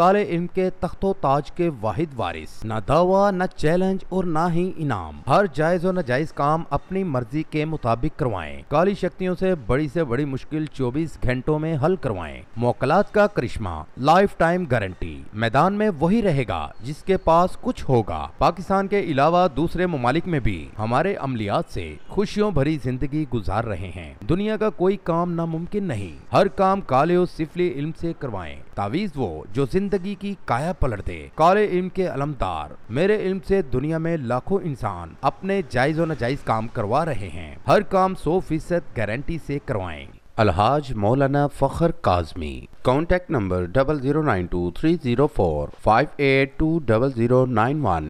काले इल्म के तख्तो ताज के वाहिद वारिस न दावा न चैलेंज और न ही इनाम हर जायज और नाजायज काम अपनी मर्जी के मुताबिक करवाएं काली शक्तियों से बड़ी से बड़ी मुश्किल 24 घंटों में हल करवाएं मोकलात का करिश्मा लाइफ टाइम गारंटी मैदान में वही रहेगा जिसके पास कुछ होगा पाकिस्तान के अलावा दूसरे ममालिक में भी हमारे अमलियात से खुशियों भरी जिंदगी गुजार रहे हैं दुनिया का कोई काम नामुमकिन नहीं हर काम काले और सिफली इल्म से करवाएं दस्तावेज वो जो जिंदगी की काया पलट दे काले इम के अलमदार मेरे इम से दुनिया में लाखों इंसान अपने जायज और नजायज काम करवा रहे हैं हर काम सौ फीसद गारंटी से करवाएं Alhaj Maulana Fakhar Kazmi contact number double zero nine two three zero four five eight two double zero nine one